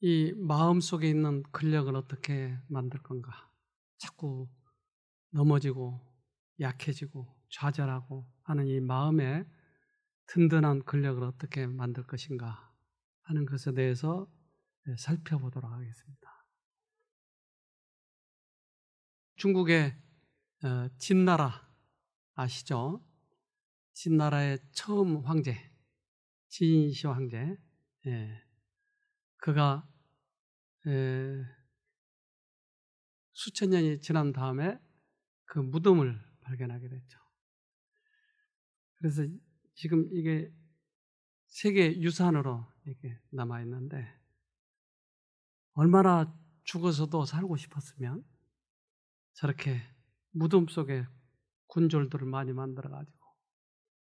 이 마음 속에 있는 근력을 어떻게 만들 건가? 자꾸 넘어지고 약해지고 좌절하고 하는 이마음에 든든한 근력을 어떻게 만들 것인가 하는 것에 대해서 네, 살펴보도록 하겠습니다. 중국의 어, 진나라 아시죠? 진나라의 처음 황제 진시 황제 예, 그가 수천 년이 지난 다음에 그 무덤을 발견하게 됐죠. 그래서 지금 이게 세계 유산으로 이렇게 남아 있는데 얼마나 죽어서도 살고 싶었으면 저렇게 무덤 속에 군졸들을 많이 만들어 가지고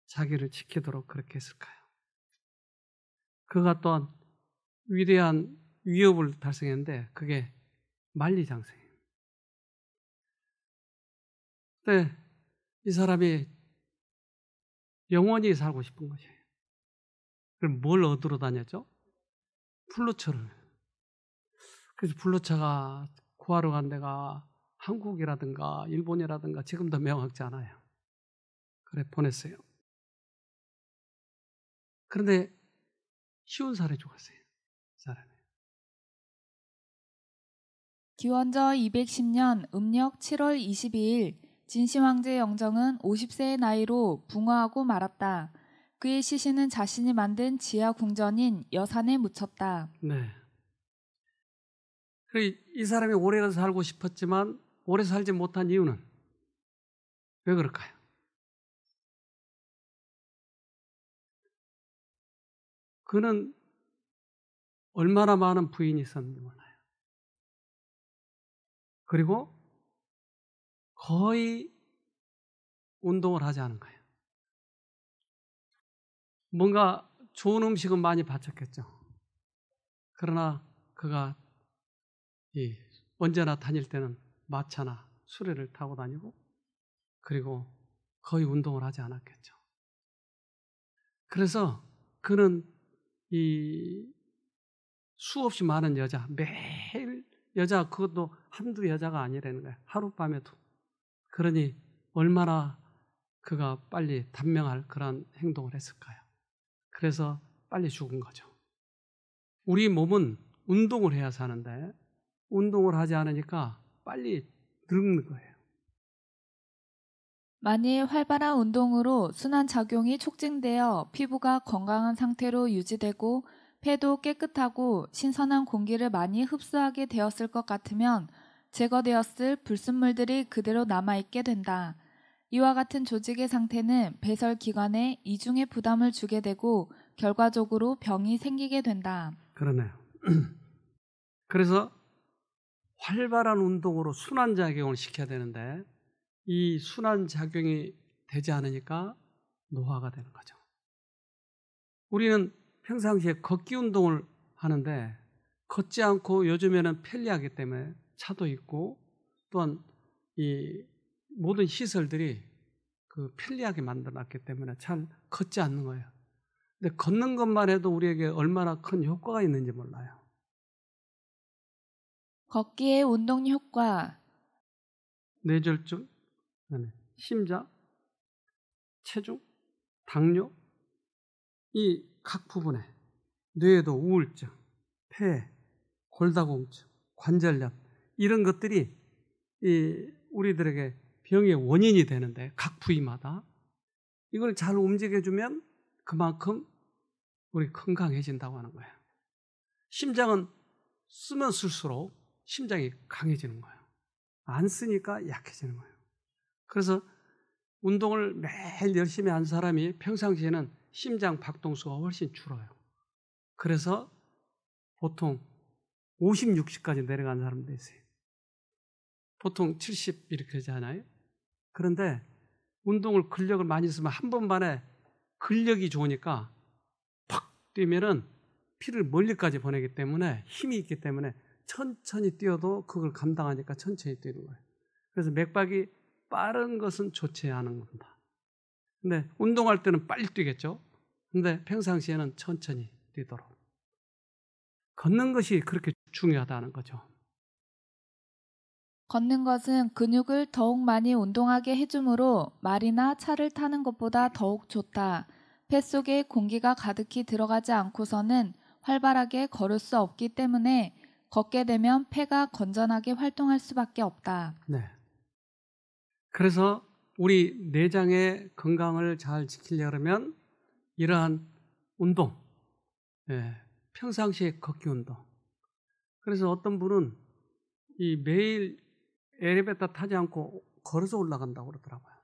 자기를 지키도록 그렇게 했을까요? 그가 또한 위대한 위협을 달성했는데 그게 만리장성입니다 근데 이 사람이 영원히 살고 싶은 것이에요. 그럼 뭘 얻으러 다녔죠? 플루처를. 그래서 플루처가 구하러 간 데가 한국이라든가 일본이라든가 지금도 명확지 않아요. 그래 보냈어요. 그런데 쉬운 살에 죽었어요. 기원저 210년 음력 7월 22일 진시황제 영정은 50세의 나이로 붕어하고 말았다. 그의 시신은 자신이 만든 지하 궁전인 여산에 묻혔다. 네. 그 이 사람이 오래 살고 싶었지만 오래 살지 못한 이유는 왜 그럴까요? 그는 얼마나 많은 부인이 있었는지 몰라요. 그리고 거의 운동을 하지 않은 거예요. 뭔가 좋은 음식은 많이 바쳤겠죠. 그러나 그가 예, 언제나 다닐 때는 마차나 수레를 타고 다니고 그리고 거의 운동을 하지 않았겠죠. 그래서 그는 이 수없이 많은 여자 매일 여자 그것도 한두 여자가 아니라는 거야. 하룻밤에도. 그러니 얼마나 그가 빨리 단명할 그런 행동을 했을까요? 그래서 빨리 죽은 거죠. 우리 몸은 운동을 해야 사는데 운동을 하지 않으니까 빨리 늙는 거예요. 만일 활발한 운동으로 순환 작용이 촉진되어 피부가 건강한 상태로 유지되고 폐도 깨끗하고 신선한 공기를 많이 흡수하게 되었을 것 같으면 제거되었을 불순물들이 그대로 남아있게 된다. 이와 같은 조직의 상태는 배설 기관에 이중의 부담을 주게 되고 결과적으로 병이 생기게 된다. 그러네요. 그래서 활발한 운동으로 순환 작용을 시켜야 되는데 이 순환 작용이 되지 않으니까 노화가 되는 거죠. 우리는 평상시에 걷기 운동을 하는데 걷지 않고 요즘에는 편리하기 때문에 차도 있고 또한 이 모든 시설들이 그 편리하게 만들어놨기 때문에 잘 걷지 않는 거예요. 근데 걷는 것만 해도 우리에게 얼마나 큰 효과가 있는지 몰라요. 걷기의 운동 효과. 뇌졸중, 심장, 체중, 당뇨, 이 각 부분에 뇌에도 우울증, 폐, 골다공증, 관절염 이런 것들이 우리들에게 병의 원인이 되는데 각 부위마다 이걸 잘 움직여주면 그만큼 우리 건강해진다고 하는 거예요. 심장은 쓰면 쓸수록 심장이 강해지는 거예요. 안 쓰니까 약해지는 거예요. 그래서 운동을 매일 열심히 한 사람이 평상시에는 심장 박동수가 훨씬 줄어요. 그래서 보통 50, 60까지 내려간 사람도 있어요. 보통 70 이렇게 하잖아요. 그런데 운동을 근력을 많이 쓰면 한번 만에 근력이 좋으니까 팍 뛰면은 피를 멀리까지 보내기 때문에 힘이 있기 때문에 천천히 뛰어도 그걸 감당하니까 천천히 뛰는 거예요. 그래서 맥박이 빠른 것은 좋지 않은 겁니다. 근데 운동할 때는 빨리 뛰겠죠. 근데 평상시에는 천천히 뛰도록 걷는 것이 그렇게 중요하다는 거죠. 걷는 것은 근육을 더욱 많이 운동하게 해주므로 말이나 차를 타는 것보다 더욱 좋다. 폐 속에 공기가 가득히 들어가지 않고서는 활발하게 걸을 수 없기 때문에 걷게 되면 폐가 건전하게 활동할 수밖에 없다. 네. 그래서 우리 내장의 건강을 잘 지키려면 이러한 운동, 예, 평상시에 걷기 운동. 그래서 어떤 분은 이 매일 엘리베이터 타지 않고 걸어서 올라간다고 그러더라고요.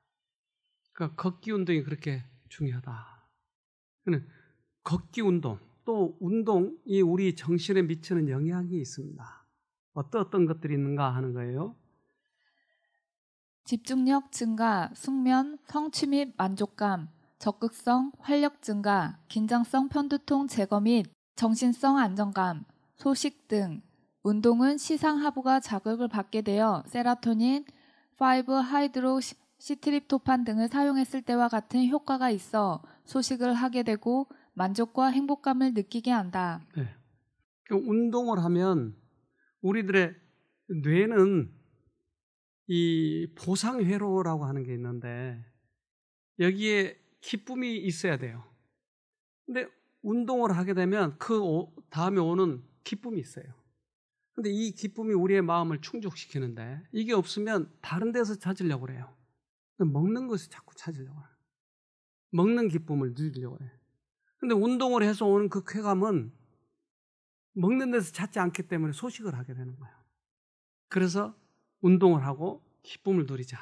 그러니까 걷기 운동이 그렇게 중요하다. 그러니까 걷기 운동, 또 운동이 우리 정신에 미치는 영향이 있습니다. 어떤 어떤 것들이 있는가 하는 거예요. 집중력 증가, 숙면, 성취 및 만족감, 적극성, 활력 증가, 긴장성 편두통 제거 및 정신성 안정감, 소식 등 운동은 시상하부가 자극을 받게 되어 세라토닌, 5-하이드로시트립토판 등을 사용했을 때와 같은 효과가 있어 소식을 하게 되고 만족과 행복감을 느끼게 한다. 네. 그 운동을 하면 우리들의 뇌는 이 보상회로라고 하는 게 있는데 여기에 기쁨이 있어야 돼요. 근데 운동을 하게 되면 그 다음에 오는 기쁨이 있어요. 근데 이 기쁨이 우리의 마음을 충족시키는데 이게 없으면 다른 데서 찾으려고 그래요. 그러니까 먹는 것을 자꾸 찾으려고 해요. 먹는 기쁨을 누리려고 해요. 근데 운동을 해서 오는 그 쾌감은 먹는 데서 찾지 않기 때문에 소식을 하게 되는 거예요. 그래서 운동을 하고 기쁨을 누리자.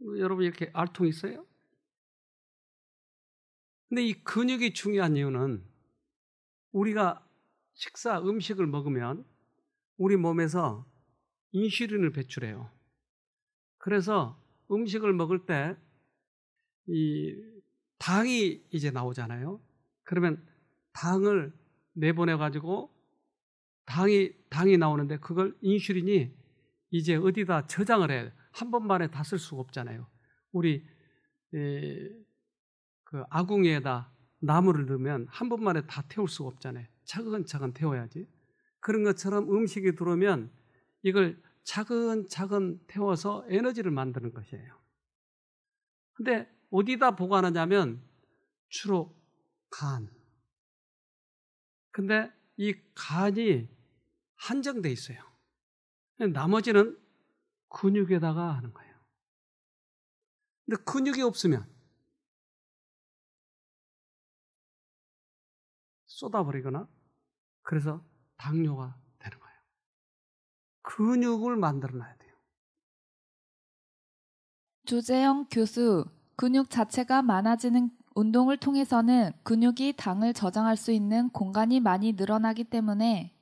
뭐 여러분 이렇게 알통 있어요? 근데 이 근육이 중요한 이유는 우리가 식사 음식을 먹으면 우리 몸에서 인슐린을 배출해요. 그래서 음식을 먹을 때 이 당이 이제 나오잖아요. 그러면 당을 내보내 가지고 당이 당이 나오는데 그걸 인슐린이 이제 어디다 저장을 해. 한 번만에 다 쓸 수가 없잖아요. 우리 에, 그 아궁이에다 나무를 넣으면 한 번만에 다 태울 수가 없잖아요. 차근차근 태워야지. 그런 것처럼 음식이 들어오면 이걸 차근차근 태워서 에너지를 만드는 것이에요. 근데 어디다 보관하냐면 주로 간. 근데 이 간이 한정돼 있어요. 나머지는 근육에다가 하는 거예요. 근데 근육이 없으면 쏟아버리거나 그래서 당뇨가 되는 거예요. 근육을 만들어놔야 돼요. 조재영 교수, 근육 자체가 많아지는 운동을 통해서는 근육이 당을 저장할 수 있는 공간이 많이 늘어나기 때문에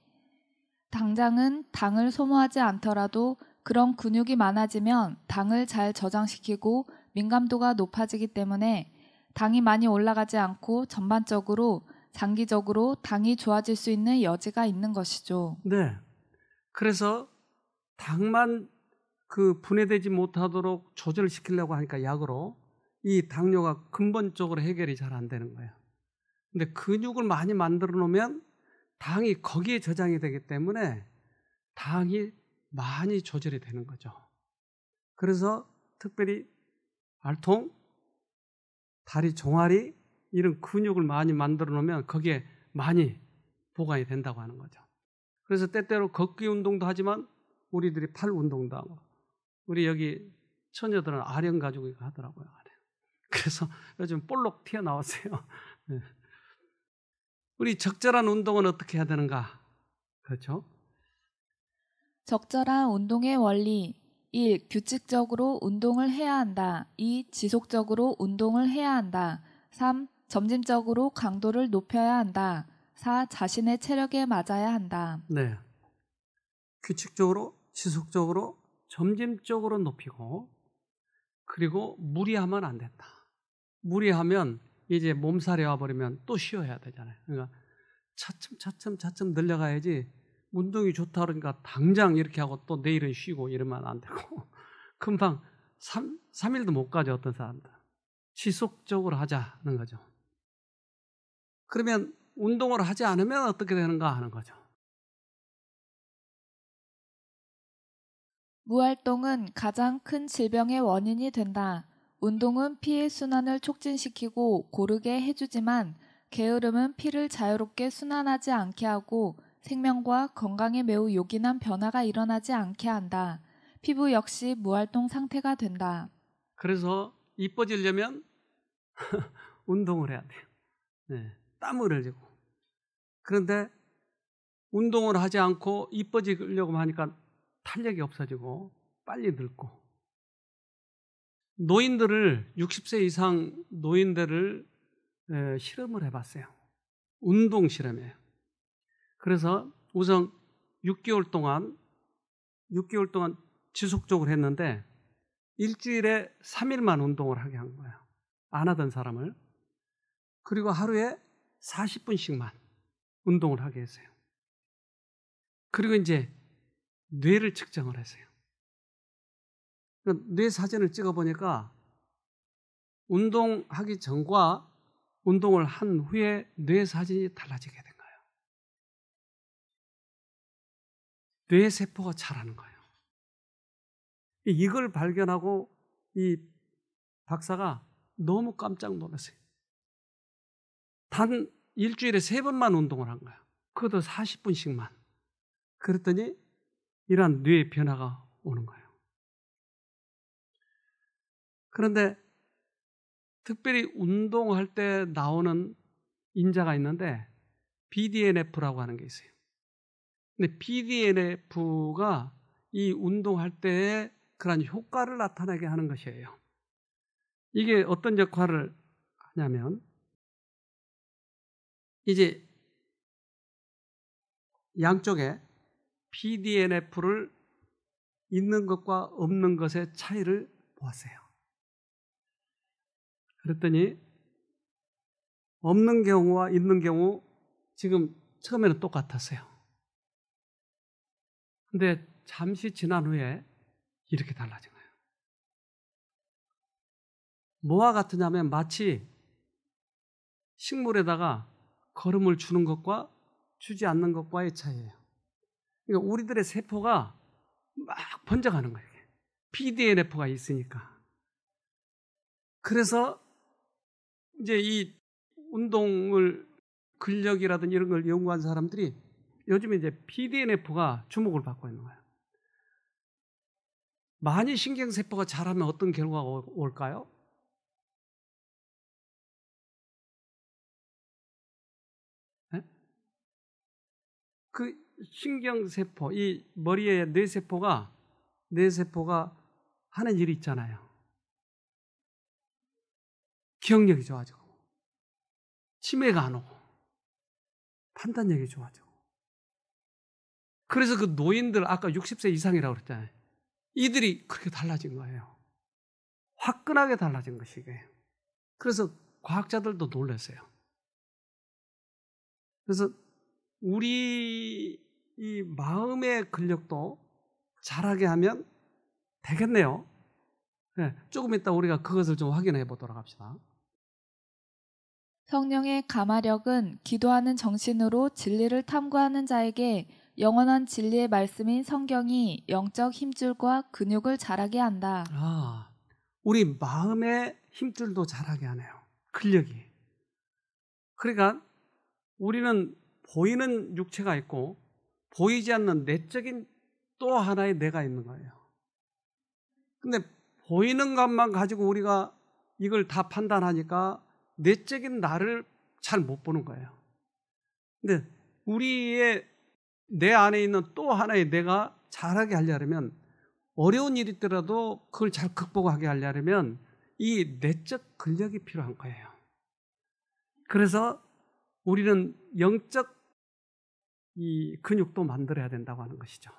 당장은 당을 소모하지 않더라도 그런 근육이 많아지면 당을 잘 저장시키고 민감도가 높아지기 때문에 당이 많이 올라가지 않고 전반적으로 장기적으로 당이 좋아질 수 있는 여지가 있는 것이죠. 네. 그래서 당만 그 분해되지 못하도록 조절시키려고 하니까 약으로 이 당뇨가 근본적으로 해결이 잘 안 되는 거예요. 근데 근육을 많이 만들어 놓으면 당이 거기에 저장이 되기 때문에 당이 많이 조절이 되는 거죠. 그래서 특별히 알통, 다리 종아리, 이런 근육을 많이 만들어 놓으면 거기에 많이 보관이 된다고 하는 거죠. 그래서 때때로 걷기 운동도 하지만 우리들이 팔 운동도 하고 우리 여기 처녀들은 아령 가지고 하더라고요. 아령. 그래서 요즘 볼록 튀어나왔어요. 네. 우리 적절한 운동은 어떻게 해야 되는가? 그렇죠? 적절한 운동의 원리 1. 규칙적으로 운동을 해야 한다. 2. 지속적으로 운동을 해야 한다. 3. 점진적으로 강도를 높여야 한다. 4. 자신의 체력에 맞아야 한다. 네. 규칙적으로 지속적으로 점진적으로 높이고 그리고 무리하면 안 된다. 무리하면 이제 몸살이 와버리면 또 쉬어야 되잖아요. 그러니까 차츰 차츰 차츰 늘려가야지 운동이 좋다 그러니까 당장 이렇게 하고 또 내일은 쉬고 이러면 안 되고 금방 3, 3일도 못 가죠 어떤 사람들 지속적으로 하자는 거죠. 그러면 운동을 하지 않으면 어떻게 되는가 하는 거죠. 무활동은 가장 큰 질병의 원인이 된다. 운동은 피의 순환을 촉진시키고 고르게 해주지만 게으름은 피를 자유롭게 순환하지 않게 하고 생명과 건강에 매우 요긴한 변화가 일어나지 않게 한다. 피부 역시 무활동 상태가 된다. 그래서 이뻐지려면 운동을 해야 돼요. 네. 땀을 흘리고 그런데 운동을 하지 않고 이뻐지려고 하니까 탄력이 없어지고 빨리 늙고 노인들을 60세 이상 노인들을 에, 실험을 해봤어요. 운동 실험이에요. 그래서 우선 6개월 동안 6개월 동안 지속적으로 했는데 일주일에 3일만 운동을 하게 한 거예요. 안 하던 사람을 그리고 하루에 40분씩만 운동을 하게 했어요 그리고 이제 뇌를 측정을 했어요뇌 그러니까 사진을 찍어보니까 운동하기 전과 운동을 한 후에 뇌 사진이 달라지게 된 거예요. 뇌 세포가 자라는 거예요. 이걸 발견하고 이 박사가 너무 깜짝 놀랐어요. 단 일주일에 세 번만 운동을 한 거야. 그것도 40분씩만. 그랬더니 이러한 뇌의 변화가 오는 거예요. 그런데 특별히 운동할 때 나오는 인자가 있는데 BDNF라고 하는 게 있어요. 근데 BDNF가 이 운동할 때에 그런 효과를 나타내게 하는 것이에요. 이게 어떤 역할을 하냐면 이제 양쪽에 p d n f 를 있는 것과 없는 것의 차이를 보았어요. 그랬더니 없는 경우와 있는 경우 지금 처음에는 똑같았어요. 근데 잠시 지난 후에 이렇게 달라진 거예요. 뭐와 같으냐면 마치 식물에다가 걸음을 주는 것과 주지 않는 것과의 차이예요. 그러니까 우리들의 세포가 막 번져가는 거예요. PDNF가 있으니까. 그래서 이제 이 운동을 근력이라든지 이런 걸 연구한 사람들이 요즘에 이제 PDNF가 주목을 받고 있는 거예요. 많이 신경세포가 자라면 어떤 결과가 올까요? 그 신경세포, 이 머리의 뇌세포가, 뇌세포가 하는 일이 있잖아요. 기억력이 좋아지고, 치매가 안 오고, 판단력이 좋아지고. 그래서 그 노인들 아까 60세 이상이라고 그랬잖아요. 이들이 그렇게 달라진 거예요. 화끈하게 달라진 것이에요. 그래서 과학자들도 놀랐어요. 그래서 우리 이 마음의 근력도 잘하게 하면 되겠네요. 네, 조금 이따 우리가 그것을 좀 확인해 보도록 합시다. 성령의 감화력은 기도하는 정신으로 진리를 탐구하는 자에게 영원한 진리의 말씀인 성경이 영적 힘줄과 근육을 자라게 한다. 아, 우리 마음의 힘줄도 자라게 하네요. 근력이. 그러니까 우리는 보이는 육체가 있고 보이지 않는 내적인 또 하나의 내가 있는 거예요. 근데 보이는 것만 가지고 우리가 이걸 다 판단하니까 내적인 나를 잘 못 보는 거예요. 근데 우리의 내 안에 있는 또 하나의 내가 잘하게 하려면 어려운 일이 있더라도 그걸 잘 극복하게 하려면 이 내적 근력이 필요한 거예요. 그래서 우리는 영적 이 근육도 만들어야 된다고 하는 것이죠.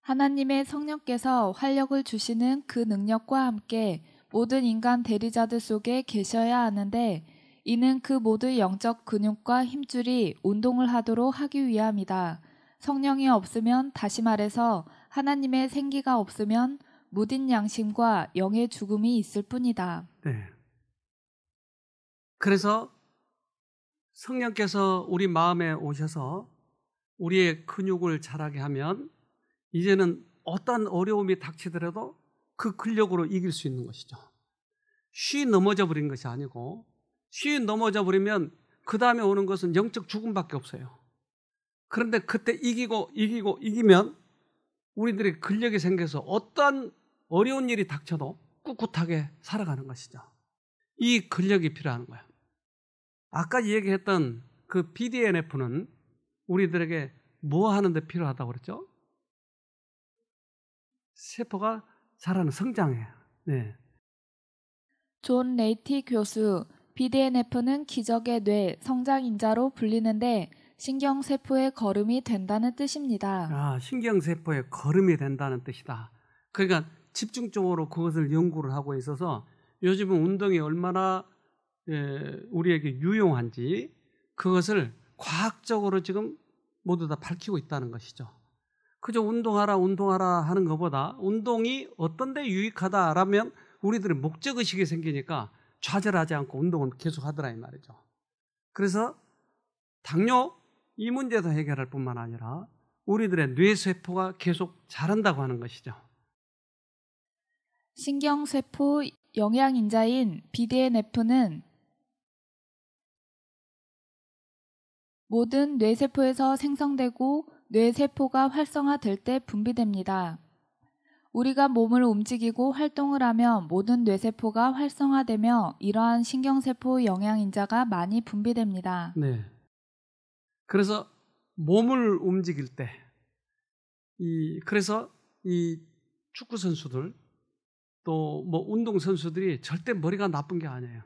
하나님의 성령께서 활력을 주시는 그 능력과 함께 모든 인간 대리자들 속에 계셔야 하는데 이는 그 모든 영적 근육과 힘줄이 운동을 하도록 하기 위함이다. 성령이 없으면 다시 말해서 하나님의 생기가 없으면 무딘 양심과 영의 죽음이 있을 뿐이다. 네, 그래서 성령께서 우리 마음에 오셔서 우리의 근육을 자라게 하면 이제는 어떠한 어려움이 닥치더라도 그 근력으로 이길 수 있는 것이죠. 쉬 넘어져 버린 것이 아니고 쉬 넘어져 버리면 그 다음에 오는 것은 영적 죽음밖에 없어요. 그런데 그때 이기고 이기고 이기면 우리들의 근력이 생겨서 어떠한 어려운 일이 닥쳐도 꿋꿋하게 살아가는 것이죠. 이 근력이 필요한 거예요. 아까 얘기했던 그 BDNF는 우리들에게 뭐 하는데 필요하다고 그랬죠? 세포가 자라는 성장해 네. 존 레이티 교수, BDNF는 기적의 뇌, 성장인자로 불리는데 신경세포의 걸음이 된다는 뜻입니다. 아, 신경세포의 걸음이 된다는 뜻이다. 그러니까 집중적으로 그것을 연구를 하고 있어서 요즘은 운동이 얼마나 우리에게 유용한지 그것을 과학적으로 지금 모두 다 밝히고 있다는 것이죠. 그저 운동하라 운동하라 하는 것보다 운동이 어떤 데 유익하다라면 우리들의 목적의식이 생기니까 좌절하지 않고 운동을 계속 하더라 이 말이죠. 그래서 당뇨 이 문제도 해결할 뿐만 아니라 우리들의 뇌세포가 계속 자란다고 하는 것이죠. 신경세포 영양인자인 BDNF는 모든 뇌세포에서 생성되고 뇌세포가 활성화될 때 분비됩니다. 우리가 몸을 움직이고 활동을 하면 모든 뇌세포가 활성화되며 이러한 신경세포 영양인자가 많이 분비됩니다. 네. 그래서 몸을 움직일 때, 이, 그래서 이 축구선수들, 또 뭐 운동선수들이 절대 머리가 나쁜 게 아니에요.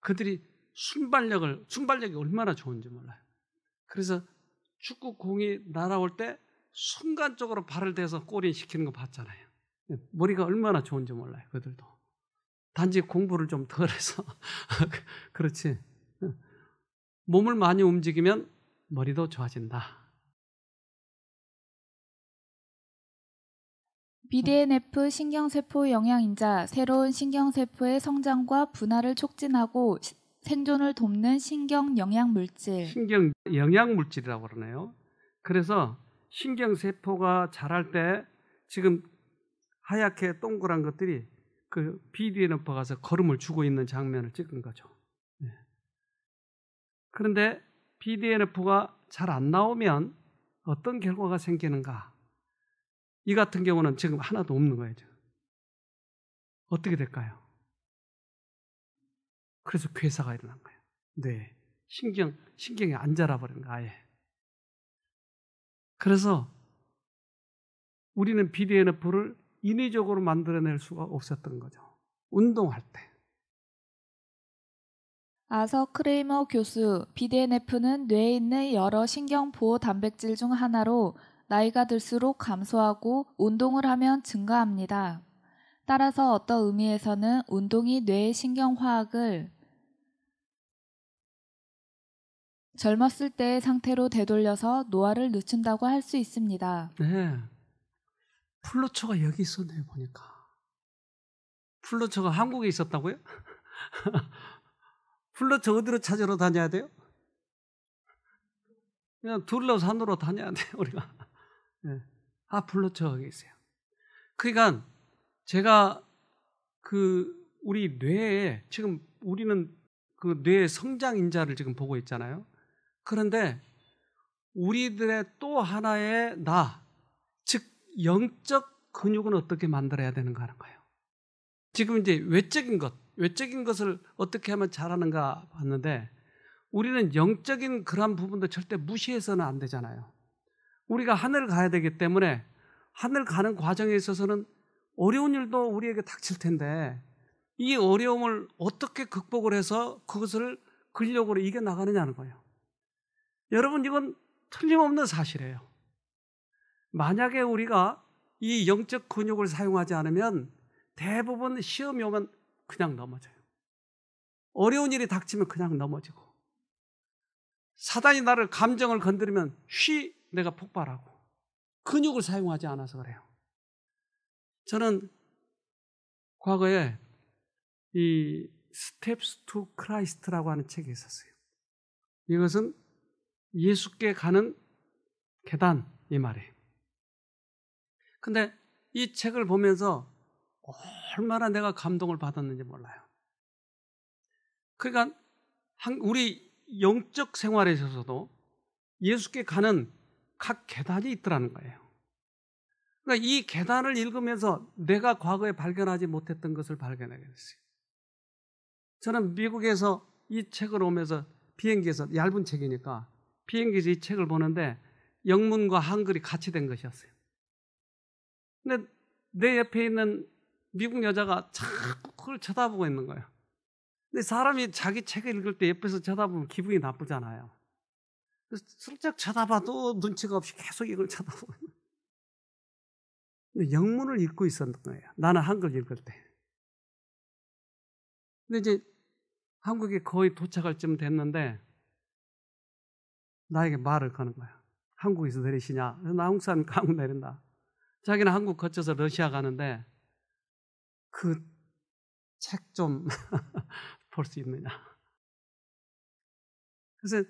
그들이 순발력을, 순발력이 얼마나 좋은지 몰라요. 그래서 축구 공이 날아올 때 순간적으로 발을 대서 골인 시키는 거 봤잖아요. 머리가 얼마나 좋은지 몰라요, 그들도. 단지 공부를 좀 덜 해서. 그렇지. 몸을 많이 움직이면 머리도 좋아진다. BDNF 신경세포 영양인자 새로운 신경세포의 성장과 분화를 촉진하고 생존을 돕는 신경 영양 물질. 신경 영양 물질이라고 그러네요. 그래서 신경 세포가 자랄 때 지금 하얗게 동그란 것들이 그비디 n f 가 가서 걸음을 주고 있는 장면을 찍은 거죠. 네. 그런데 비디 d n f 가잘 안 나오면 어떤 결과가 생기는가? 이 같은 경우는 지금 하나도 없는 거예요. 지금. 어떻게 될까요? 그래서 괴사가 일어난 거예요. 네. 신경, 신경이 안 자라버린 거 아예. 그래서 우리는 비 BDNF를 인위적으로 만들어낼 수가 없었던 거죠. 운동할 때. 아서 크레이머 교수, BDNF는 뇌에 있는 여러 신경 보호 단백질 중 하나로 나이가 들수록 감소하고 운동을 하면 증가합니다. 따라서 어떤 의미에서는 운동이 뇌의 신경화학을 젊었을 때의 상태로 되돌려서 노화를 늦춘다고 할 수 있습니다. 네. 플루처가 여기 있었네요, 보니까. 플루처가 한국에 있었다고요? 플루처 어디로 찾으러 다녀야 돼요? 그냥 둘러 산으로 다녀야 돼요, 우리가. 네. 아, 플루처가 여기 있어요 그러니까 제가 그 우리 뇌에 지금 우리는 그 뇌의 성장 인자를 지금 보고 있잖아요. 그런데 우리들의 또 하나의 나, 즉 영적 근육은 어떻게 만들어야 되는가 하는 거예요. 지금 이제 외적인 것, 외적인 것을 어떻게 하면 잘하는가 봤는데 우리는 영적인 그런 부분도 절대 무시해서는 안 되잖아요. 우리가 하늘 가야 되기 때문에 하늘 가는 과정에 있어서는 어려운 일도 우리에게 닥칠 텐데 이 어려움을 어떻게 극복을 해서 그것을 근력으로 이겨나가느냐는 거예요. 여러분 이건 틀림없는 사실이에요. 만약에 우리가 이 영적 근육을 사용하지 않으면 대부분 시험이 오면 그냥 넘어져요. 어려운 일이 닥치면 그냥 넘어지고 사단이 나를 감정을 건드리면 쉬 내가 폭발하고 근육을 사용하지 않아서 그래요. 저는 과거에 이 스텝스 투 크라이스트라고 하는 책이 있었어요. 이것은 예수께 가는 계단 이 말이에요. 근데 이 책을 보면서 얼마나 내가 감동을 받았는지 몰라요. 그러니까 우리 영적 생활에 있어서도 예수께 가는 각 계단이 있더라는 거예요. 그러니까 이 계단을 읽으면서 내가 과거에 발견하지 못했던 것을 발견하게 됐어요. 저는 미국에서 이 책을 오면서 비행기에서 얇은 책이니까 비행기에서 이 책을 보는데 영문과 한글이 같이 된 것이었어요. 근데 내 옆에 있는 미국 여자가 자꾸 그걸 쳐다보고 있는 거예요. 근데 사람이 자기 책을 읽을 때 옆에서 쳐다보면 기분이 나쁘잖아요. 그래서 슬쩍 쳐다봐도 눈치가 없이 계속 이걸 쳐다보는 거예요. 근데 영문을 읽고 있었던 거예요. 나는 한글 읽을 때. 근데 이제 한국에 거의 도착할 쯤 됐는데 나에게 말을 거는 거야. 한국에서 내리시냐? 나 한국 사람이니 내린다. 자기는 한국 거쳐서 러시아 가는데 그 책 좀 볼 수 있느냐? 그래서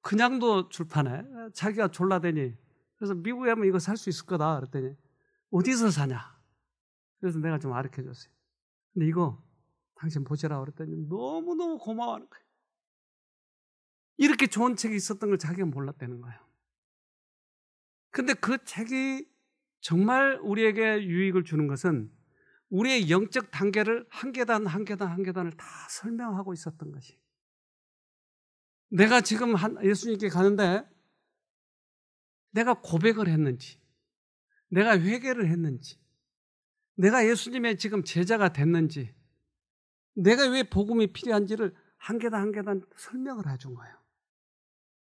그냥도 출판해. 자기가 졸라대니 그래서 미국에 하면 이거 살 수 있을 거다 그랬더니 어디서 사냐? 그래서 내가 좀아르켜 줬어요. 근데 이거 당신 보시라 고 그랬더니 너무너무 고마워하는 거예요. 이렇게 좋은 책이 있었던 걸 자기가 몰랐다는 거예요. 근데 그 책이 정말 우리에게 유익을 주는 것은 우리의 영적 단계를 한 계단 한 계단 한 계단을 다 설명하고 있었던 것이. 내가 지금 한 예수님께 가는데 내가 고백을 했는지, 내가 회개를 했는지, 내가 예수님의 지금 제자가 됐는지, 내가 왜 복음이 필요한지를 한 계단 한 계단 설명을 해 준 거예요.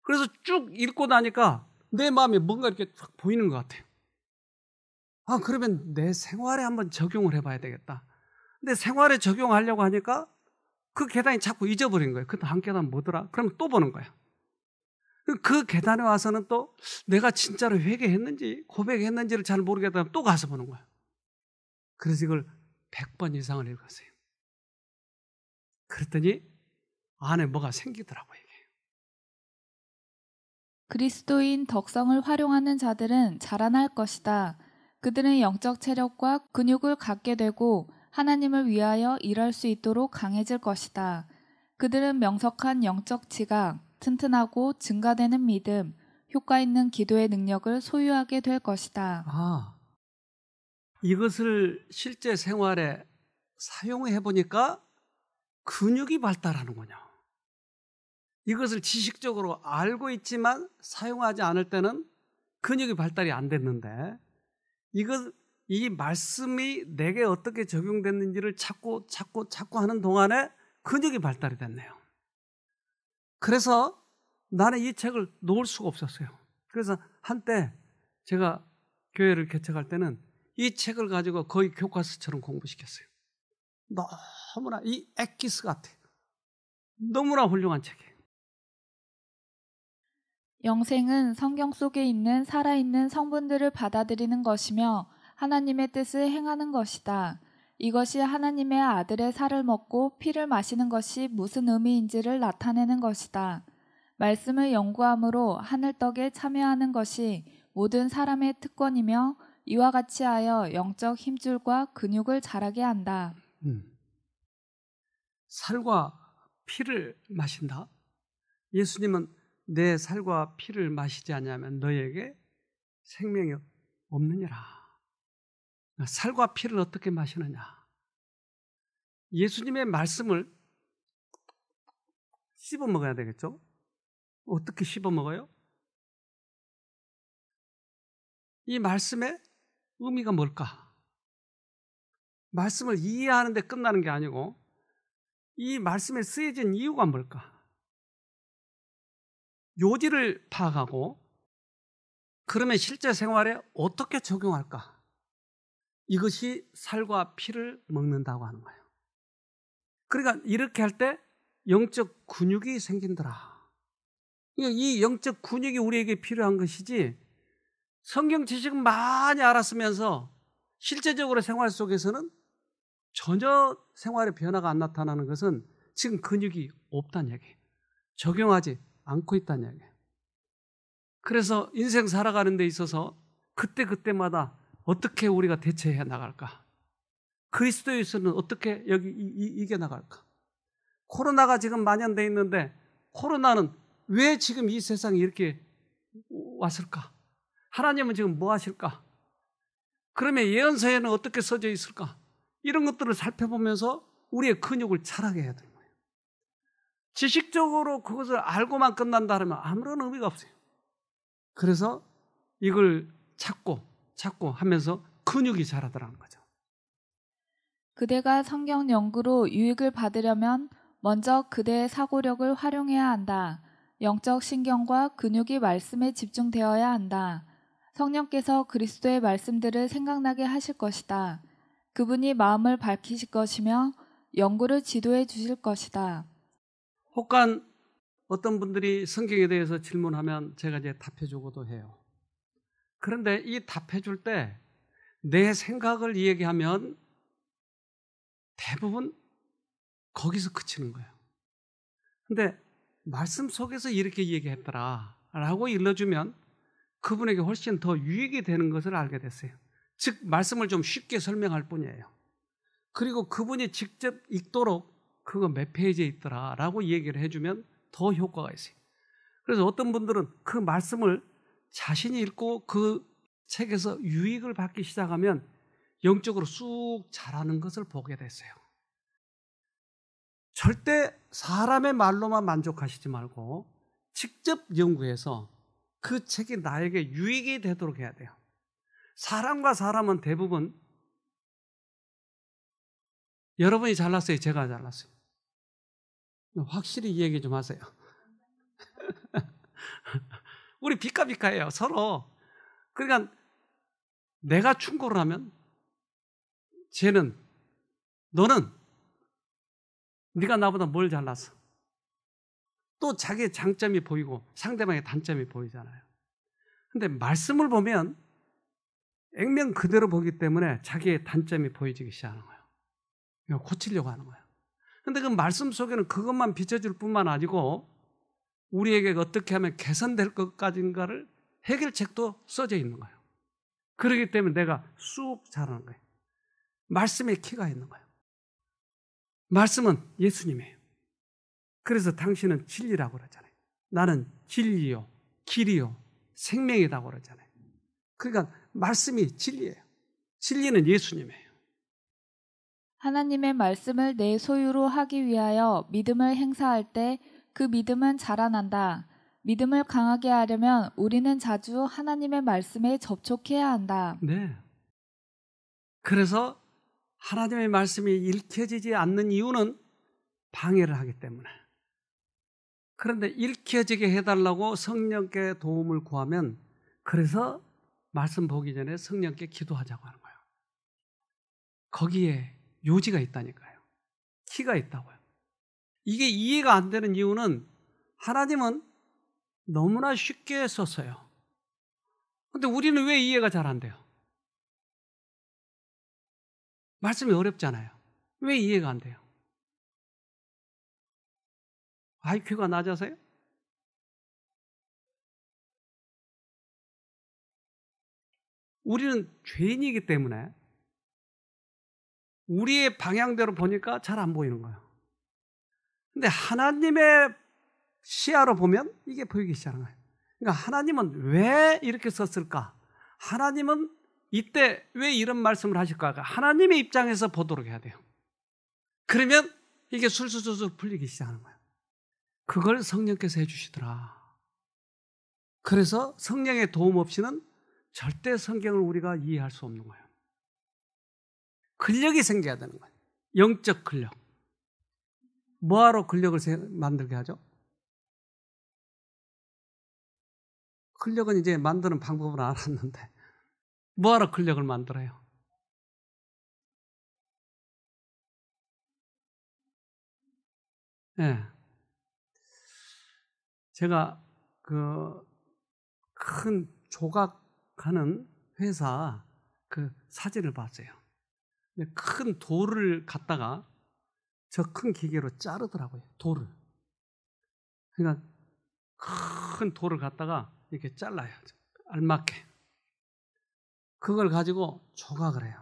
그래서 쭉 읽고 나니까 내 마음이 뭔가 이렇게 확 보이는 것 같아요. 아, 그러면 내 생활에 한번 적용을 해봐야 되겠다. 내 생활에 적용하려고 하니까 그 계단이 자꾸 잊어버린 거예요. 그다한 계단 뭐더라? 그러면또 보는 거예요. 그 계단에 와서는 또 내가 진짜로 회개했는지 고백했는지를 잘 모르겠다 또 가서 보는 거예요 그래서 이걸 100번 이상을 읽었어요. 그랬더니 안에 뭐가 생기더라고요. 그리스도인 덕성을 활용하는 자들은 자라날 것이다. 그들은 영적 체력과 근육을 갖게 되고 하나님을 위하여 일할 수 있도록 강해질 것이다. 그들은 명석한 영적 지각, 튼튼하고 증가되는 믿음, 효과 있는 기도의 능력을 소유하게 될 것이다. 아, 이것을 실제 생활에 사용해 보니까 근육이 발달하는 거냐? 이것을 지식적으로 알고 있지만 사용하지 않을 때는 근육이 발달이 안 됐는데 이것 이 말씀이 내게 어떻게 적용됐는지를 찾고 찾고 찾고 하는 동안에 근육이 발달이 됐네요. 그래서 나는 이 책을 놓을 수가 없었어요. 그래서 한때 제가 교회를 개척할 때는 이 책을 가지고 거의 교과서처럼 공부시켰어요. 너무나 이액기스 같아요. 너무나 훌륭한 책이에요. 영생은 성경 속에 있는 살아있는 성분들을 받아들이는 것이며 하나님의 뜻을 행하는 것이다. 이것이 하나님의 아들의 살을 먹고 피를 마시는 것이 무슨 의미인지를 나타내는 것이다. 말씀을 연구함으로 하늘떡에 참여하는 것이 모든 사람의 특권이며 이와 같이 하여 영적 힘줄과 근육을 자라게 한다. 음. 살과 피를 마신다. 예수님은 내 살과 피를 마시지 않냐면 너에게 생명이 없느니라. 살과 피를 어떻게 마시느냐? 예수님의 말씀을 씹어 먹어야 되겠죠? 어떻게 씹어 먹어요? 이 말씀의 의미가 뭘까? 말씀을 이해하는데 끝나는 게 아니고 이 말씀에 쓰여진 이유가 뭘까? 요지를 파악하고 그러면 실제 생활에 어떻게 적용할까? 이것이 살과 피를 먹는다고 하는 거예요. 그러니까 이렇게 할 때 영적 근육이 생긴더라. 그러니까 이 영적 근육이 우리에게 필요한 것이지 성경 지식 많이 알았으면서 실제적으로 생활 속에서는 전혀 생활의 변화가 안 나타나는 것은 지금 근육이 없다는 얘기예요. 적용하지 않고 있다는 이야기예요. 그래서 인생 살아가는 데 있어서 그때그때마다 어떻게 우리가 대처해 나갈까? 그리스도에서는 어떻게 여기 이겨 나갈까? 코로나가 지금 만연돼 있는데 코로나는 왜 지금 이 세상에 이렇게 왔을까? 하나님은 지금 뭐 하실까? 그러면 예언서에는 어떻게 써져 있을까? 이런 것들을 살펴보면서 우리의 근육을 자라게 해야 됩니다. 지식적으로 그것을 알고만 끝난다 하면 아무런 의미가 없어요. 그래서 이걸 찾고 찾고 하면서 근육이 자라더라는 거죠. 그대가 성경 연구로 유익을 받으려면 먼저 그대의 사고력을 활용해야 한다. 영적 신경과 근육이 말씀에 집중되어야 한다. 성령께서 그리스도의 말씀들을 생각나게 하실 것이다. 그분이 마음을 밝히실 것이며 연구를 지도해 주실 것이다. 혹간 어떤 분들이 성경에 대해서 질문하면 제가 이제 답해주고도 해요. 그런데 이 답해줄 때 내 생각을 이야기하면 대부분 거기서 그치는 거예요. 근데 말씀 속에서 이렇게 얘기했더라 라고 일러주면 그분에게 훨씬 더 유익이 되는 것을 알게 됐어요. 즉, 말씀을 좀 쉽게 설명할 뿐이에요. 그리고 그분이 직접 읽도록 그거 몇 페이지에 있더라 라고 얘기를 해주면 더 효과가 있어요. 그래서 어떤 분들은 그 말씀을 자신이 읽고 그 책에서 유익을 받기 시작하면 영적으로 쑥 자라는 것을 보게 됐어요. 절대 사람의 말로만 만족하시지 말고 직접 연구해서 그 책이 나에게 유익이 되도록 해야 돼요. 사람과 사람은 대부분 여러분이 잘났어요? 제가 잘났어요? 확실히 이 얘기 좀 하세요. 우리 비카비카예요, 서로. 그러니까 내가 충고를 하면 쟤는 너는 네가 나보다 뭘 잘났어? 또 자기의 장점이 보이고 상대방의 단점이 보이잖아요. 근데 말씀을 보면 액면 그대로 보기 때문에 자기의 단점이 보이지기 시작하는 거예요. 이거 고치려고 하는 거예요. 근데 그 말씀 속에는 그것만 비춰줄 뿐만 아니고 우리에게 어떻게 하면 개선될 것까지인가를 해결책도 써져 있는 거예요. 그러기 때문에 내가 쑥 자라는 거예요. 말씀에 키가 있는 거예요. 말씀은 예수님이에요. 그래서 당신은 진리라고 그러잖아요. 나는 진리요, 길이요, 생명이라 그러잖아요. 그러니까 말씀이 진리예요. 진리는 예수님이에요. 하나님의 말씀을 내 소유로 하기 위하여 믿음을 행사할 때 그 믿음은 자라난다. 믿음을 강하게 하려면 우리는 자주 하나님의 말씀에 접촉해야 한다. 네. 그래서 하나님의 말씀이 읽혀지지 않는 이유는 방해를 하기 때문에. 그런데 읽혀지게 해달라고 성령께 도움을 구하면 그래서 말씀 보기 전에 성령께 기도하자고 하는 거예요. 거기에 요지가 있다니까요. 키가 있다고요. 이게 이해가 안 되는 이유는 하나님은 너무나 쉽게 썼어요. 근데 우리는 왜 이해가 잘 안 돼요? 말씀이 어렵잖아요. 왜 이해가 안 돼요? IQ가 낮아서요? 우리는 죄인이기 때문에 우리의 방향대로 보니까 잘 안 보이는 거예요. 근데 하나님의 시야로 보면 이게 보이기 시작하는 그러니까 하나님은 왜 이렇게 썼을까? 하나님은 이때 왜 이런 말씀을 하실까? 하나님의 입장에서 보도록 해야 돼요. 그러면 이게 술술술술 풀리기 시작하는 거예요. 그걸 성령께서 해주시더라. 그래서 성령의 도움 없이는 절대 성경을 우리가 이해할 수 없는 거예요. 근력이 생겨야 되는 거예요. 영적 근력. 뭐하러 근력을 만들게 하죠? 근력은 이제 만드는 방법을 알았는데 뭐하러 근력을 만들어요? 예. 네. 제가 그 큰 조각하는 회사 그 사진을 봤어요. 큰 돌을 갖다가 저 큰 기계로 자르더라고요. 돌을. 그러니까 큰 돌을 갖다가 이렇게 잘라요. 알맞게. 그걸 가지고 조각을 해요.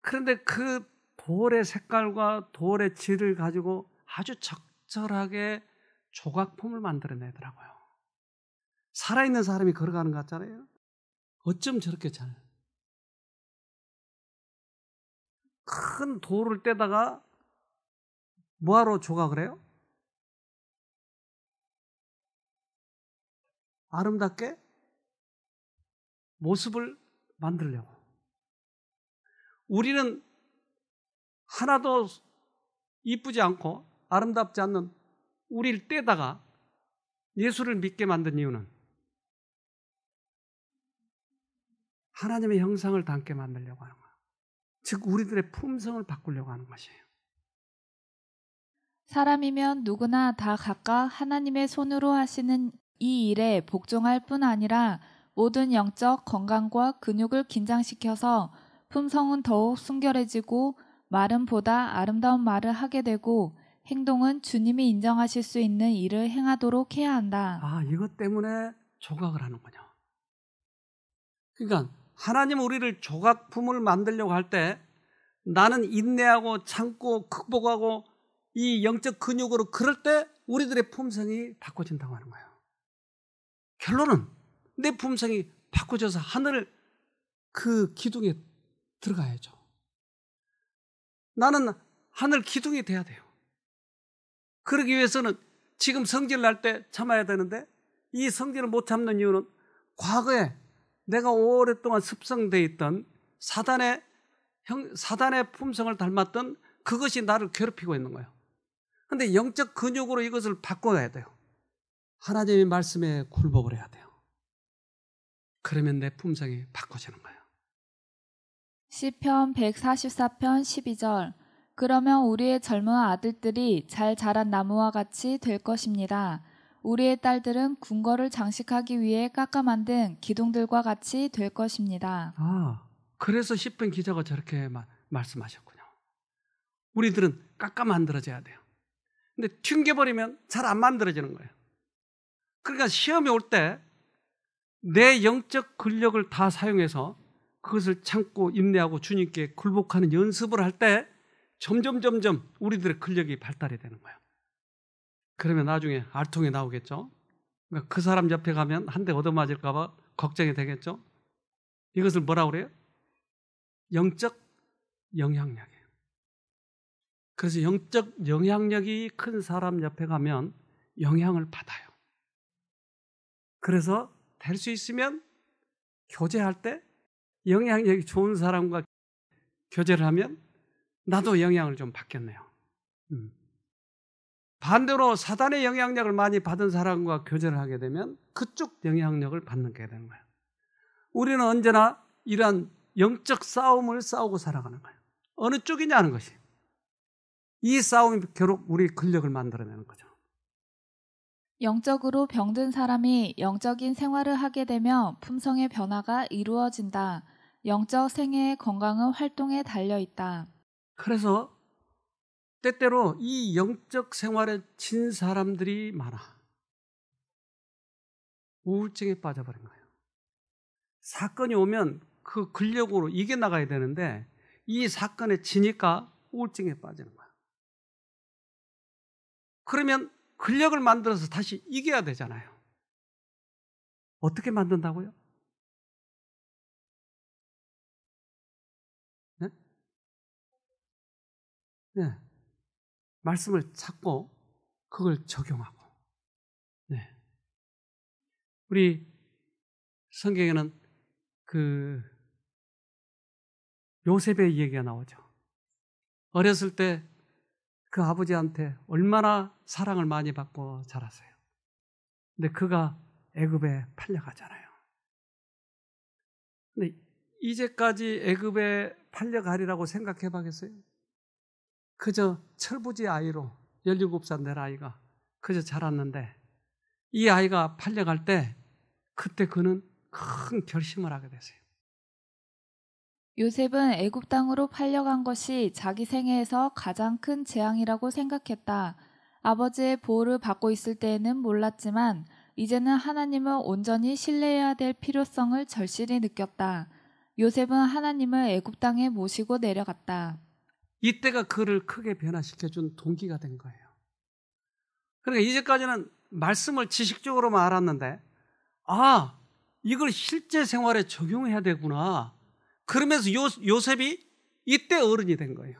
그런데 그 돌의 색깔과 돌의 질을 가지고 아주 적절하게 조각품을 만들어내더라고요. 살아있는 사람이 걸어가는 것 같잖아요. 어쩜 저렇게 잘. 큰 돌을 떼다가 뭐하러 조각을 해요? 아름답게 모습을 만들려고. 우리는 하나도 이쁘지 않고 아름답지 않는 우리를 떼다가 예수를 믿게 만든 이유는 하나님의 형상을 닮게 만들려고 하는 거예요. 즉 우리들의 품성을 바꾸려고 하는 것이에요. 사람이면 누구나 다 각각 하나님의 손으로 하시는 이 일에 복종할 뿐 아니라 모든 영적 건강과 근육을 긴장시켜서 품성은 더욱 순결해지고 말은 보다 아름다운 말을 하게 되고 행동은 주님이 인정하실 수 있는 일을 행하도록 해야 한다. 아, 이것 때문에 조각을 하는군요. 그러니까 하나님 우리를 조각품을 만들려고 할 때 나는 인내하고 참고 극복하고 이 영적 근육으로 그럴 때 우리들의 품성이 바꿔진다고 하는 거예요. 결론은 내 품성이 바꿔져서 하늘그 기둥에 들어가야죠. 나는 하늘 기둥이 돼야 돼요. 그러기 위해서는 지금 성질 날 때 참아야 되는데 이 성질을 못 참는 이유는 과거에 내가 오랫동안 습성돼 있던 사단의 형, 사단의 품성을 닮았던 그것이 나를 괴롭히고 있는 거예요. 근데 영적 근육으로 이것을 바꿔야 돼요. 하나님의 말씀에 굴복을 해야 돼요. 그러면 내 품성이 바꿔지는 거예요. 시편 144편 12절 그러면 우리의 젊은 아들들이 잘 자란 나무와 같이 될 것입니다. 우리의 딸들은 궁궐을 장식하기 위해 깎아 만든 기둥들과 같이 될 것입니다. 아, 그래서 10편 기자가 저렇게 마, 말씀하셨군요. 우리들은 깎아 만들어져야 돼요. 근데 튕겨버리면 잘 안 만들어지는 거예요. 그러니까 시험이 올 때 내 영적 근력을 다 사용해서 그것을 참고 인내하고 주님께 굴복하는 연습을 할 때 점점 점점 우리들의 근력이 발달이 되는 거예요. 그러면 나중에 알통이 나오겠죠. 그러니까 그 사람 옆에 가면 한 대 얻어맞을까봐 걱정이 되겠죠. 이것을 뭐라 그래요? 영적 영향력이에요. 그래서 영적 영향력이 큰 사람 옆에 가면 영향을 받아요. 그래서 될 수 있으면 교제할 때 영향력이 좋은 사람과 교제를 하면 나도 영향을 좀 받겠네요. 음. 반대로 사단의 영향력을 많이 받은 사람과 교제를 하게 되면 그쪽 영향력을 받는 게 되는 거예요. 우리는 언제나 이러한 영적 싸움을 싸우고 살아가는 거예요. 어느 쪽이냐는 하 것이. 이 싸움이 결국 우리 근력을 만들어내는 거죠. 영적으로 병든 사람이 영적인 생활을 하게 되면 품성의 변화가 이루어진다. 영적 생애의 건강은 활동에 달려 있다. 그래서 때때로 이 영적 생활에 진 사람들이 많아. 우울증에 빠져버린 거예요. 사건이 오면 그 근력으로 이겨나가야 되는데 이 사건에 지니까 우울증에 빠지는 거야. 그러면 근력을 만들어서 다시 이겨야 되잖아요. 어떻게 만든다고요? 네? 네. 말씀을 찾고 그걸 적용하고 네. 우리 성경에는 그 요셉의 얘기가 나오죠. 어렸을 때 그 아버지한테 얼마나 사랑을 많이 받고 자랐어요. 근데 그가 애굽에 팔려가잖아요. 근데 이제까지 애굽에 팔려가리라고 생각해 봐겠어요? 그저 철부지 아이로 17살 내 아이가 그저 자랐는데 이 아이가 팔려갈 때 그때 그는 큰 결심을 하게 되세요. 요셉은 애굽 땅으로 팔려간 것이 자기 생애에서 가장 큰 재앙이라고 생각했다. 아버지의 보호를 받고 있을 때에는 몰랐지만 이제는 하나님을 온전히 신뢰해야 될 필요성을 절실히 느꼈다. 요셉은 하나님을 애굽 땅에 모시고 내려갔다. 이때가 그를 크게 변화시켜준 동기가 된 거예요. 그러니까 이제까지는 말씀을 지식적으로만 알았는데, 아, 이걸 실제 생활에 적용해야 되구나. 그러면서 요, 요셉이 이때 어른이 된 거예요.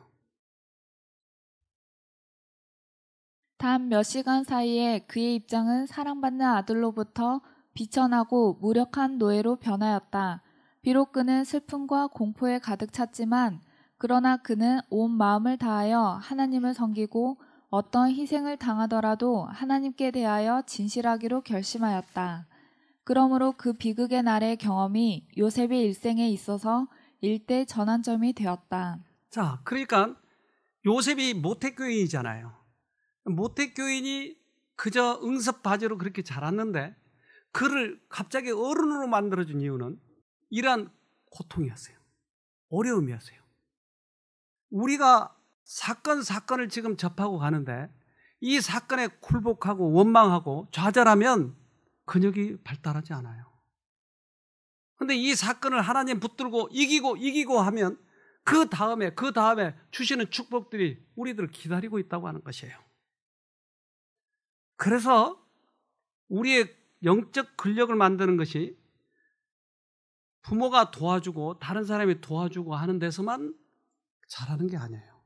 단 몇 시간 사이에 그의 입장은 사랑받는 아들로부터 비천하고 무력한 노예로 변하였다. 비록 그는 슬픔과 공포에 가득 찼지만 그러나 그는 온 마음을 다하여 하나님을 섬기고 어떤 희생을 당하더라도 하나님께 대하여 진실하기로 결심하였다. 그러므로 그 비극의 날의 경험이 요셉의 일생에 있어서 일대 전환점이 되었다. 자, 그러니까 요셉이 모태교인이잖아요. 모태교인이 그저 응습바지로 그렇게 자랐는데 그를 갑자기 어른으로 만들어준 이유는 이러한 고통이었어요. 어려움이었어요. 우리가 사건 사건을 지금 접하고 가는데 이 사건에 굴복하고 원망하고 좌절하면 근육이 발달하지 않아요. 근데 이 사건을 하나님 붙들고 이기고 이기고 하면 그 다음에 그 다음에 주시는 축복들이 우리들을 기다리고 있다고 하는 것이에요. 그래서 우리의 영적 근력을 만드는 것이 부모가 도와주고 다른 사람이 도와주고 하는 데서만 잘하는 게 아니에요.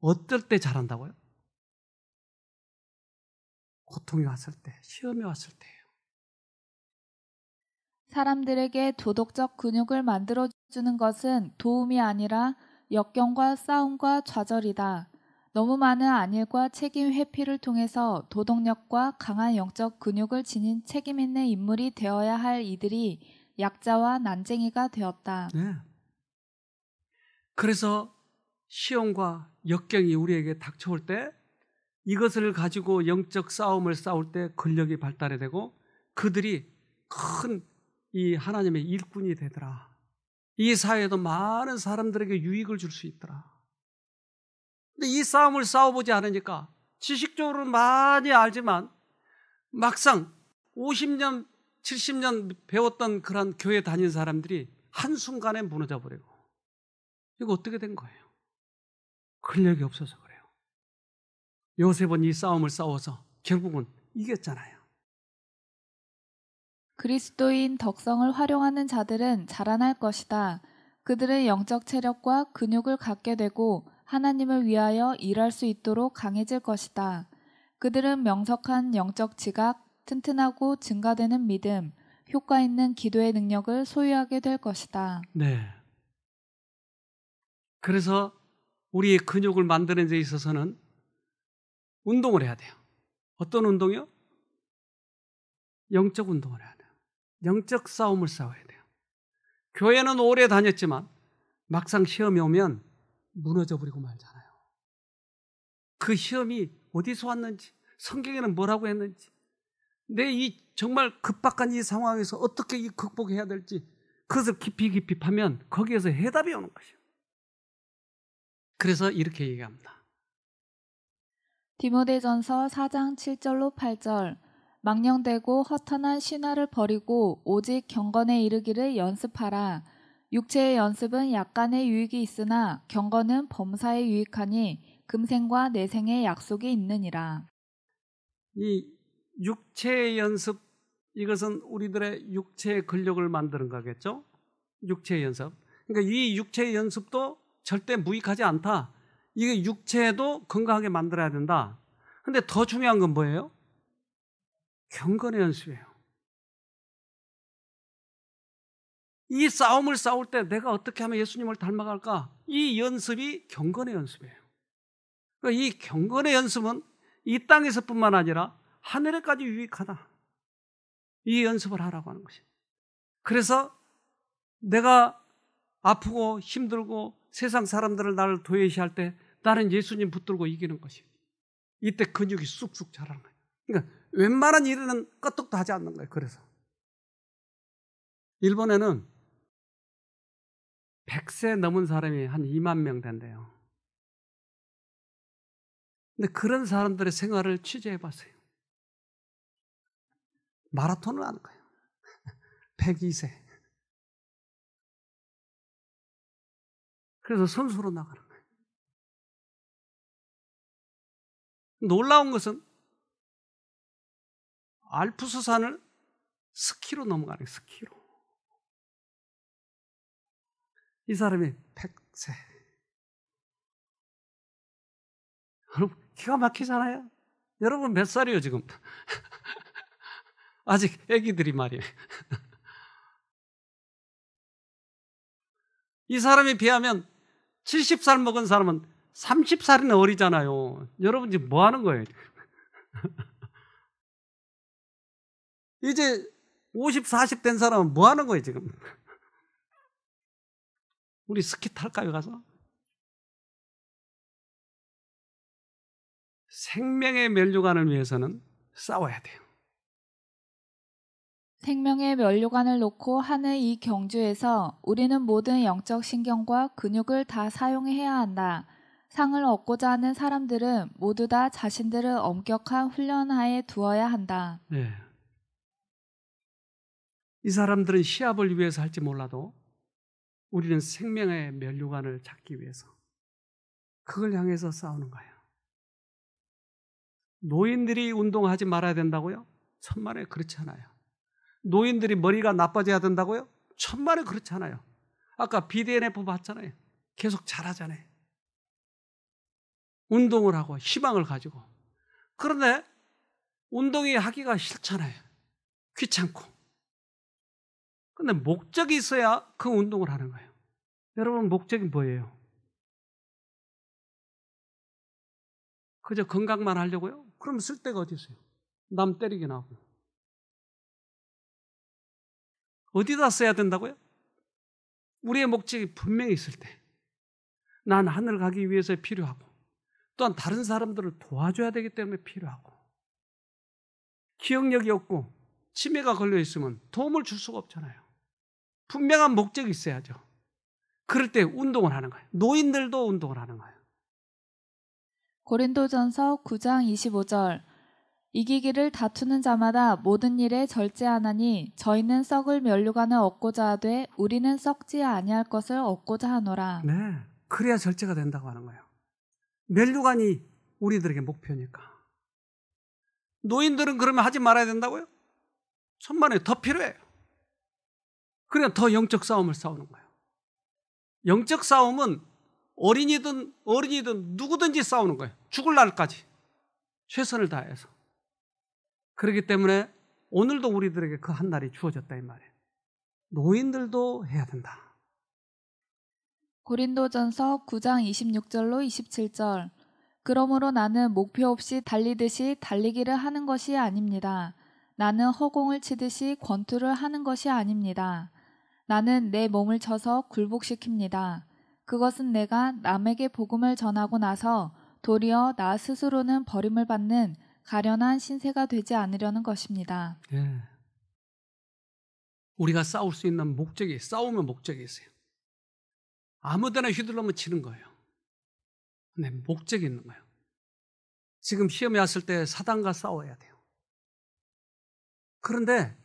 어떨 때 잘한다고요? 고통이 왔을 때, 시험이 왔을 때예요. 사람들에게 도덕적 근육을 만들어 주는 것은 도움이 아니라 역경과 싸움과 좌절이다. 너무 많은 안일과 책임 회피를 통해서 도덕력과 강한 영적 근육을 지닌 책임 있는 인물이 되어야 할 이들이 약자와 난쟁이가 되었다. 네, 그래서 시험과 역경이 우리에게 닥쳐올 때 이것을 가지고 영적 싸움을 싸울 때 근력이 발달이 되고 그들이 큰 이 하나님의 일꾼이 되더라. 이 사회에도 많은 사람들에게 유익을 줄 수 있더라. 근데 이 싸움을 싸워보지 않으니까 지식적으로는 많이 알지만 막상 50년, 70년 배웠던 그런 교회 다닌 사람들이 한순간에 무너져 버리고 이거 어떻게 된 거예요? 그런 적이 없어서 그래요. 요셉은 이 싸움을 싸워서 결국은 이겼잖아요. 그리스도인 덕성을 활용하는 자들은 자라날 것이다. 그들은 영적 체력과 근육을 갖게 되고 하나님을 위하여 일할 수 있도록 강해질 것이다. 그들은 명석한 영적 지각, 튼튼하고 증가되는 믿음, 효과 있는 기도의 능력을 소유하게 될 것이다. 네. 그래서 우리의 근육을 만드는 데 있어서는 운동을 해야 돼요. 어떤 운동이요? 영적 운동을 해야 돼요. 영적 싸움을 싸워야 돼요. 교회는 오래 다녔지만 막상 시험이 오면 무너져 버리고 말잖아요. 그 시험이 어디서 왔는지, 성경에는 뭐라고 했는지, 내 이 정말 급박한 이 상황에서 어떻게 이 극복해야 될지 그것을 깊이 깊이 파면 거기에서 해답이 오는 것이요 그래서 이렇게 얘기합니다. 디모데전서 4장 7절로 8절 망령되고 허탄한 신화를 버리고 오직 경건에 이르기를 연습하라. 육체의 연습은 약간의 유익이 있으나 경건은 범사에 유익하니 금생과 내생의 약속이 있느니라. 이 육체의 연습 이것은 우리들의 육체의 근력을 만드는 거겠죠? 육체의 연습. 그러니까 이 육체의 연습도 절대 무익하지 않다. 이게 육체도 건강하게 만들어야 된다. 근데 더 중요한 건 뭐예요? 경건의 연습이에요이 싸움을 싸울 때 내가 어떻게 하면 예수님을 닮아갈까? 이 연습이 경건의 연습이에요. 그러니까 이 경건의 연습은 이 땅에서뿐만 아니라 하늘에까지 유익하다. 이 연습을 하라고 하는 것이. 그래서 내가 아프고 힘들고 세상 사람들을 나를 도외시할 때 나는 예수님 붙들고 이기는 것입니다. 이때 근육이 쑥쑥 자라는 거예요. 그러니까 웬만한 일에는 끄떡도 하지 않는 거예요. 그래서 일본에는 100세 넘은 사람이 한 2만 명 된대요. 근데 그런 사람들의 생활을 취재해 봤어요. 마라톤을 하는 거예요. 102세. 그래서 선수로 나가는 거예요. 놀라운 것은 알프스산을 스키로 넘어가는 거예요. 스키로. 이 사람이 100세. 여러분, 기가 막히잖아요? 여러분 몇 살이에요, 지금? 아직 애기들이 말이에요. 이 사람에 비하면 70살 먹은 사람은 30살이나 어리잖아요. 여러분 지금 뭐 하는 거예요? 이제 50, 40 된 사람은 뭐 하는 거예요, 지금? 우리 스키 탈까요, 가서? 생명의 멸류관을 위해서는 싸워야 돼요. 생명의 면류관을 놓고 하는 이 경주에서 우리는 모든 영적 신경과 근육을 다 사용해야 한다. 상을 얻고자 하는 사람들은 모두 다 자신들을 엄격한 훈련하에 두어야 한다. 네. 이 사람들은 시합을 위해서 할지 몰라도 우리는 생명의 면류관을 찾기 위해서 그걸 향해서 싸우는 거예요. 노인들이 운동하지 말아야 된다고요? 천만에 그렇지 않아요. 노인들이 머리가 나빠져야 된다고요? 천만에 그렇잖아요. 아까 BDNF 봤잖아요. 계속 잘하잖아요. 운동을 하고 희망을 가지고. 그런데 운동이 하기가 싫잖아요. 귀찮고. 근데 목적이 있어야 그 운동을 하는 거예요. 여러분, 목적이 뭐예요? 그저 건강만 하려고요? 그럼 쓸데가 어디 있어요? 남 때리기나 하고 어디다 써야 된다고요? 우리의 목적이 분명히 있을 때, 난 하늘 가기 위해서 필요하고, 또한 다른 사람들을 도와줘야 되기 때문에 필요하고, 기억력이 없고, 치매가 걸려 있으면 도움을 줄 수가 없잖아요. 분명한 목적이 있어야죠. 그럴 때 운동을 하는 거예요. 노인들도 운동을 하는 거예요. 고린도전서 9장 25절 이기기를 다투는 자마다 모든 일에 절제하나니 저희는 썩을 면류관을 얻고자 하되 우리는 썩지 아니할 것을 얻고자 하노라. 네. 그래야 절제가 된다고 하는 거예요. 면류관이 우리들에게 목표니까. 노인들은 그러면 하지 말아야 된다고요? 천만에 더 필요해요. 그래야 더 영적 싸움을 싸우는 거예요. 영적 싸움은 어린이든 어린이든 누구든지 싸우는 거예요. 죽을 날까지 최선을 다해서. 그렇기 때문에 오늘도 우리들에게 그 한 날이 주어졌다 이 말이에요. 노인들도 해야 된다. 고린도전서 9장 26절로 27절. 그러므로 나는 목표 없이 달리듯이 달리기를 하는 것이 아닙니다. 나는 허공을 치듯이 권투를 하는 것이 아닙니다. 나는 내 몸을 쳐서 굴복시킵니다. 그것은 내가 남에게 복음을 전하고 나서 도리어 나 스스로는 버림을 받는 가련한 신세가 되지 않으려는 것입니다. 예. 우리가 싸울 수 있는 목적이 싸우면 목적이 있어요. 아무데나 휘둘러면 치는 거예요. 근데 목적이 있는 거예요. 지금 시험에 왔을 때 사단과 싸워야 돼요. 그런데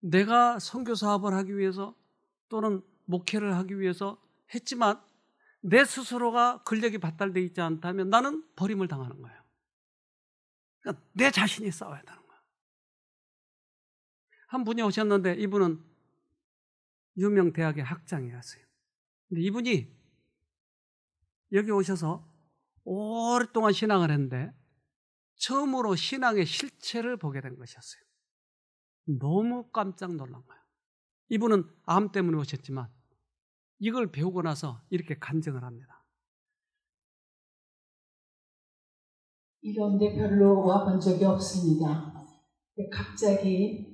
내가 선교 사업을 하기 위해서 또는 목회를 하기 위해서 했지만 내 스스로가 근력이 발달되어 있지 않다면 나는 버림을 당하는 거예요. 그러니까 내 자신이 싸워야 되는 거야. 한 분이 오셨는데 이분은 유명 대학의 학장이었어요. 근데 이분이 여기 오셔서 오랫동안 신앙을 했는데 처음으로 신앙의 실체를 보게 된 것이었어요. 너무 깜짝 놀란 거예요. 이분은 암 때문에 오셨지만 이걸 배우고 나서 이렇게 간증을 합니다. 이런데 별로 와 본 적이 없습니다. 갑자기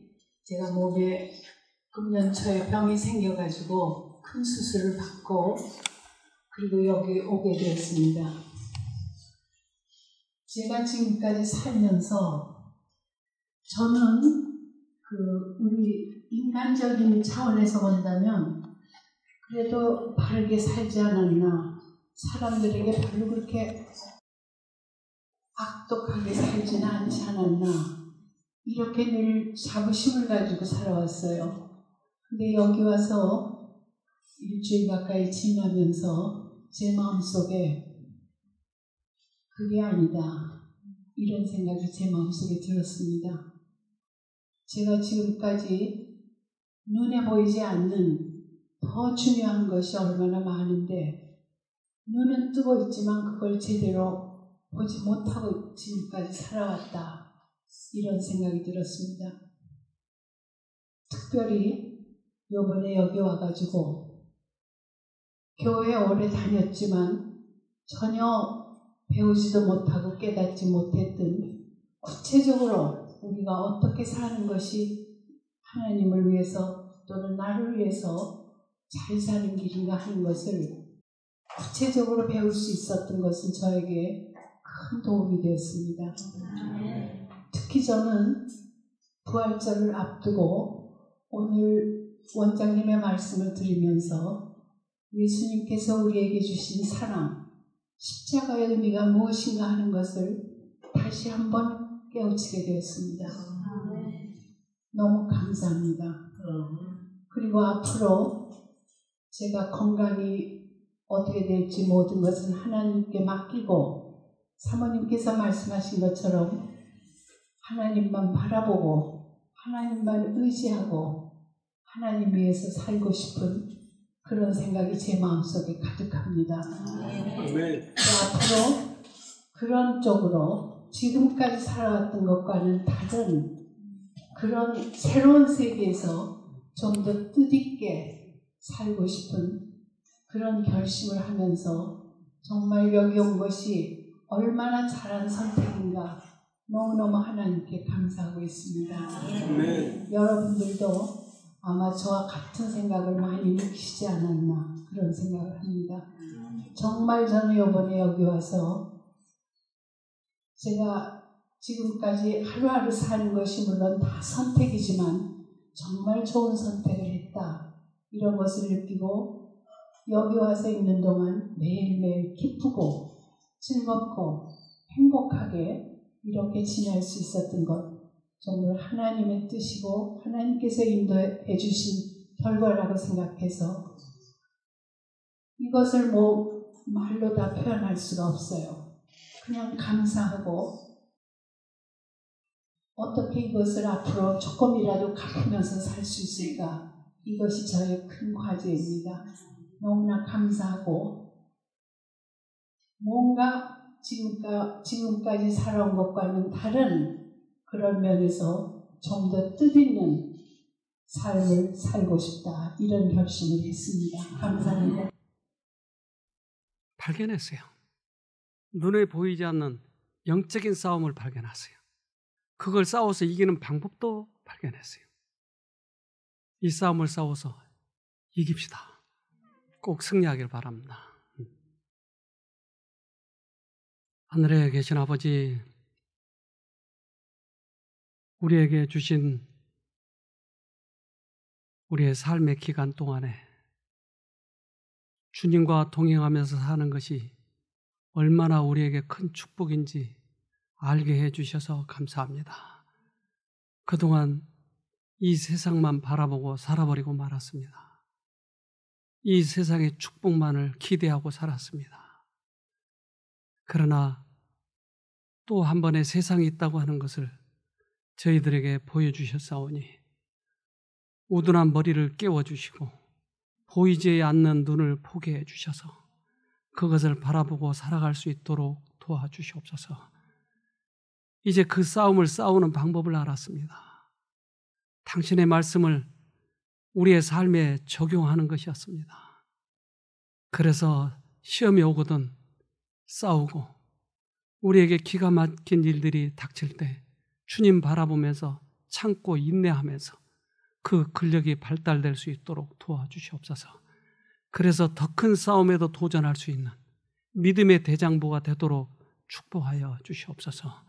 제가 몸에 금년초에 병이 생겨가지고 큰 수술을 받고 그리고 여기 오게 되었습니다. 제가 지금까지 살면서 저는 그 우리 인간적인 차원에서 본다면 그래도 바르게 살지 않았나 사람들에게 별로 그렇게 악독하게 살지는 않지 않았나. 이렇게 늘 자부심을 가지고 살아왔어요. 근데 여기 와서 일주일 가까이 지나면서 제 마음속에 그게 아니다. 이런 생각이 제 마음속에 들었습니다. 제가 지금까지 눈에 보이지 않는 더 중요한 것이 얼마나 많은데 눈은 뜨고 있지만 그걸 제대로 보지 못하고 지금까지 살아왔다. 이런 생각이 들었습니다. 특별히 요번에 여기 와가지고 교회 오래 다녔지만 전혀 배우지도 못하고 깨닫지 못했던 구체적으로 우리가 어떻게 사는 것이 하나님을 위해서 또는 나를 위해서 잘 사는 길인가 하는 것을 구체적으로 배울 수 있었던 것은 저에게 큰 도움이 되었습니다. 특히 저는 부활절을 앞두고 오늘 원장님의 말씀을 드리면서 예수님께서 우리에게 주신 사랑, 십자가의 의미가 무엇인가 하는 것을 다시 한번 깨우치게 되었습니다. 너무 감사합니다. 그리고 앞으로 제가 건강이 어떻게 될지 모든 것은 하나님께 맡기고 사모님께서 말씀하신 것처럼 하나님만 바라보고 하나님만 의지하고 하나님 위해서 살고 싶은 그런 생각이 제 마음속에 가득합니다. 아멘. 앞으로 그런 쪽으로 지금까지 살아왔던 것과는 다른 그런 새로운 세계에서 좀 더 뜻있게 살고 싶은 그런 결심을 하면서 정말 여기 온 것이 얼마나 잘한 선택인가 너무너무 하나님께 감사하고 있습니다. 네. 여러분들도 아마 저와 같은 생각을 많이 느끼시지 않았나 그런 생각을 합니다. 정말 저는 이번에 여기 와서 제가 지금까지 하루하루 사는 것이 물론 다 선택이지만 정말 좋은 선택을 했다 이런 것을 느끼고 여기 와서 있는 동안 매일매일 기쁘고 즐겁고 행복하게 이렇게 지낼 수 있었던 것 정말 하나님의 뜻이고 하나님께서 인도해 주신 결과라고 생각해서 이것을 뭐 말로 다 표현할 수가 없어요. 그냥 감사하고 어떻게 이것을 앞으로 조금이라도 갚으면서 살 수 있을까? 이것이 저의 큰 과제입니다. 너무나 감사하고 뭔가 지금까, 지 살아온 것과는 다른 그런 면에서 좀 더 뜻있는 삶을 살고 싶다 이런 결심을 했습니다. 감사합니다. 발견했어요. 눈에 보이지 않는 영적인 싸움을 발견하세요. 그걸 싸워서 이기는 방법도 발견했어요. 이 싸움을 싸워서 이깁시다. 꼭 승리하길 바랍니다. 하늘에 계신 아버지, 우리에게 주신 우리의 삶의 기간 동안에 주님과 동행하면서 사는 것이 얼마나 우리에게 큰 축복인지 알게 해주셔서 감사합니다. 그동안 이 세상만 바라보고 살아버리고 말았습니다. 이 세상의 축복만을 기대하고 살았습니다. 그러나 또 한 번의 세상이 있다고 하는 것을 저희들에게 보여주셨사오니 우둔한 머리를 깨워주시고 보이지 않는 눈을 포개 해 주셔서 그것을 바라보고 살아갈 수 있도록 도와주시옵소서. 이제 그 싸움을 싸우는 방법을 알았습니다. 당신의 말씀을 우리의 삶에 적용하는 것이었습니다. 그래서 시험이 오거든 싸우고 우리에게 기가 막힌 일들이 닥칠 때 주님 바라보면서 참고 인내하면서 그 근력이 발달될 수 있도록 도와주시옵소서. 그래서 더 큰 싸움에도 도전할 수 있는 믿음의 대장부가 되도록 축복하여 주시옵소서.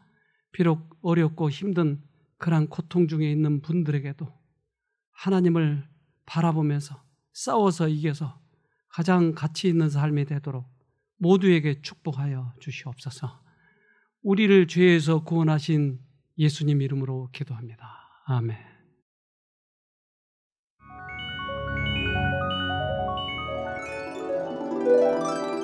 비록 어렵고 힘든 그런 고통 중에 있는 분들에게도 하나님을 바라보면서 싸워서 이겨서 가장 가치 있는 삶이 되도록 모두에게 축복하여 주시옵소서. 우리를 죄에서 구원하신 예수님 이름으로 기도합니다. 아멘. t h